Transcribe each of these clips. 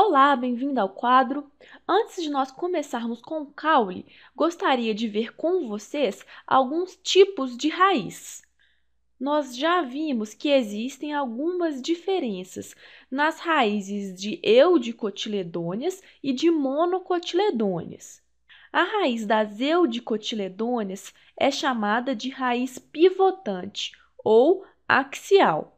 Olá, bem-vindo ao quadro. Antes de nós começarmos com o caule, gostaria de ver com vocês alguns tipos de raiz. Nós já vimos que existem algumas diferenças nas raízes de eudicotiledôneas e de monocotiledôneas. A raiz das eudicotiledôneas é chamada de raiz pivotante ou axial.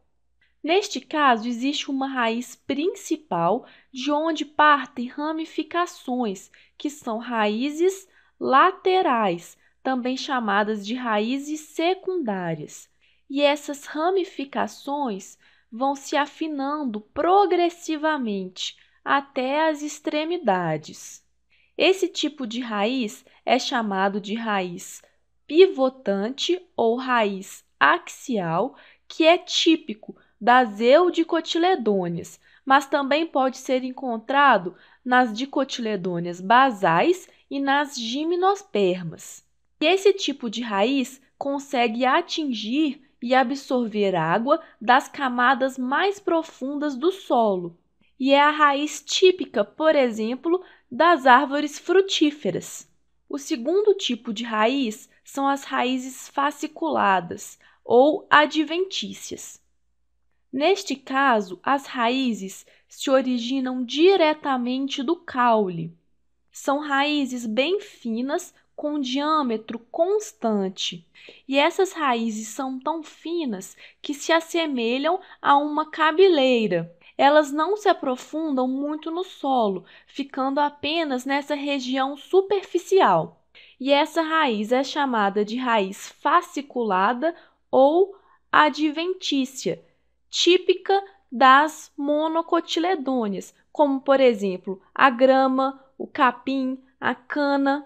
Neste caso, existe uma raiz principal de onde partem ramificações, que são raízes laterais, também chamadas de raízes secundárias. E essas ramificações vão se afinando progressivamente até as extremidades. Esse tipo de raiz é chamado de raiz pivotante ou raiz axial, que é típico das eudicotiledôneas, mas também pode ser encontrado nas dicotiledôneas basais e nas gimnospermas. esse tipo de raiz consegue atingir e absorver água das camadas mais profundas do solo, e é a raiz típica, por exemplo, das árvores frutíferas. O segundo tipo de raiz são as raízes fasciculadas ou adventícias. Neste caso, as raízes se originam diretamente do caule. São raízes bem finas, com diâmetro constante. E essas raízes são tão finas que se assemelham a uma cabeleira. Elas não se aprofundam muito no solo, ficando apenas nessa região superficial. E essa raiz é chamada de raiz fasciculada ou adventícia típica das monocotiledôneas, como por exemplo a grama, o capim, a cana.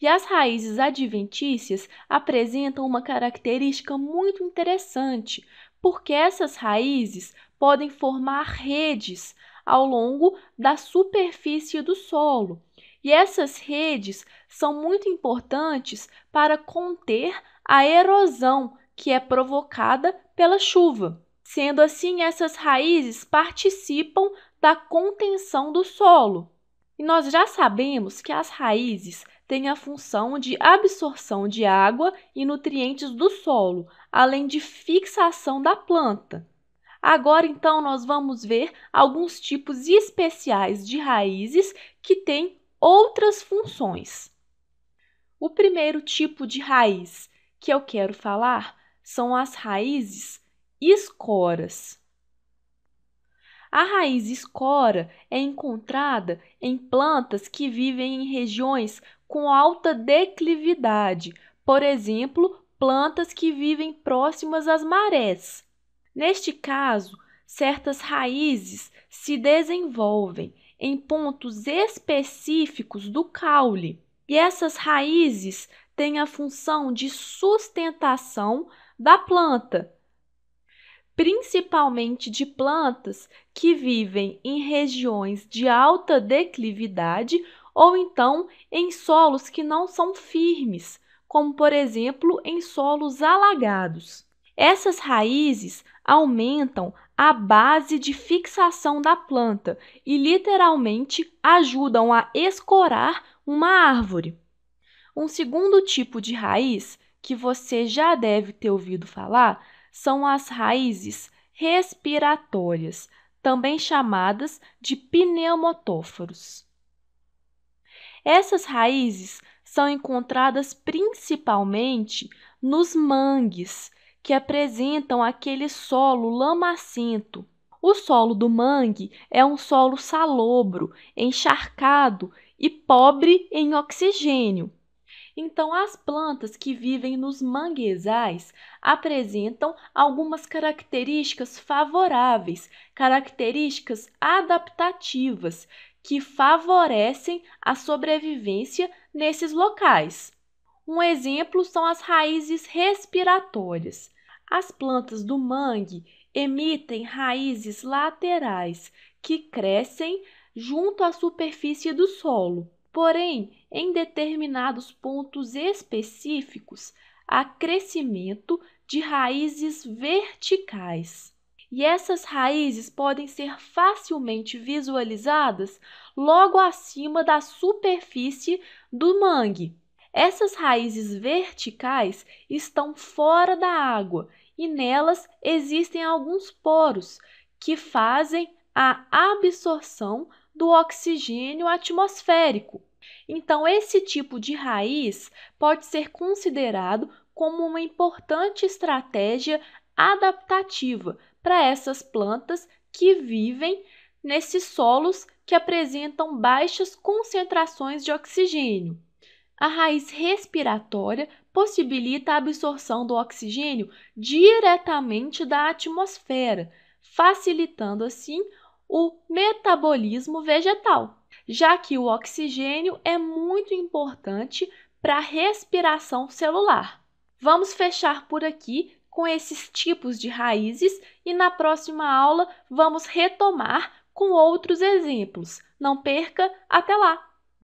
E as raízes adventícias apresentam uma característica muito interessante, porque essas raízes podem formar redes ao longo da superfície do solo. E essas redes são muito importantes para conter a erosão que é provocada pela chuva. Sendo assim, essas raízes participam da contenção do solo. E nós já sabemos que as raízes têm a função de absorção de água e nutrientes do solo, além de fixação da planta. Agora, então, nós vamos ver alguns tipos especiais de raízes que têm outras funções. O primeiro tipo de raiz que eu quero falar são as raízes escoras. A raiz escora é encontrada em plantas que vivem em regiões com alta declividade, por exemplo, plantas que vivem próximas às marés. Neste caso, certas raízes se desenvolvem em pontos específicos do caule, e essas raízes têm a função de sustentação da planta principalmente de plantas que vivem em regiões de alta declividade ou então em solos que não são firmes, como por exemplo em solos alagados. Essas raízes aumentam a base de fixação da planta e literalmente ajudam a escorar uma árvore. Um segundo tipo de raiz que você já deve ter ouvido falar são as raízes respiratórias, também chamadas de pneumotóforos. Essas raízes são encontradas principalmente nos mangues, que apresentam aquele solo lamacento. O solo do mangue é um solo salobro, encharcado e pobre em oxigênio, então, as plantas que vivem nos manguezais apresentam algumas características favoráveis, características adaptativas, que favorecem a sobrevivência nesses locais. Um exemplo são as raízes respiratórias. As plantas do mangue emitem raízes laterais que crescem junto à superfície do solo. Porém, em determinados pontos específicos, há crescimento de raízes verticais. E essas raízes podem ser facilmente visualizadas logo acima da superfície do mangue. Essas raízes verticais estão fora da água e nelas existem alguns poros que fazem a absorção do oxigênio atmosférico. Então, esse tipo de raiz pode ser considerado como uma importante estratégia adaptativa para essas plantas que vivem nesses solos que apresentam baixas concentrações de oxigênio. A raiz respiratória possibilita a absorção do oxigênio diretamente da atmosfera, facilitando assim o metabolismo vegetal, já que o oxigênio é muito importante para a respiração celular. Vamos fechar por aqui com esses tipos de raízes e na próxima aula vamos retomar com outros exemplos. Não perca, até lá!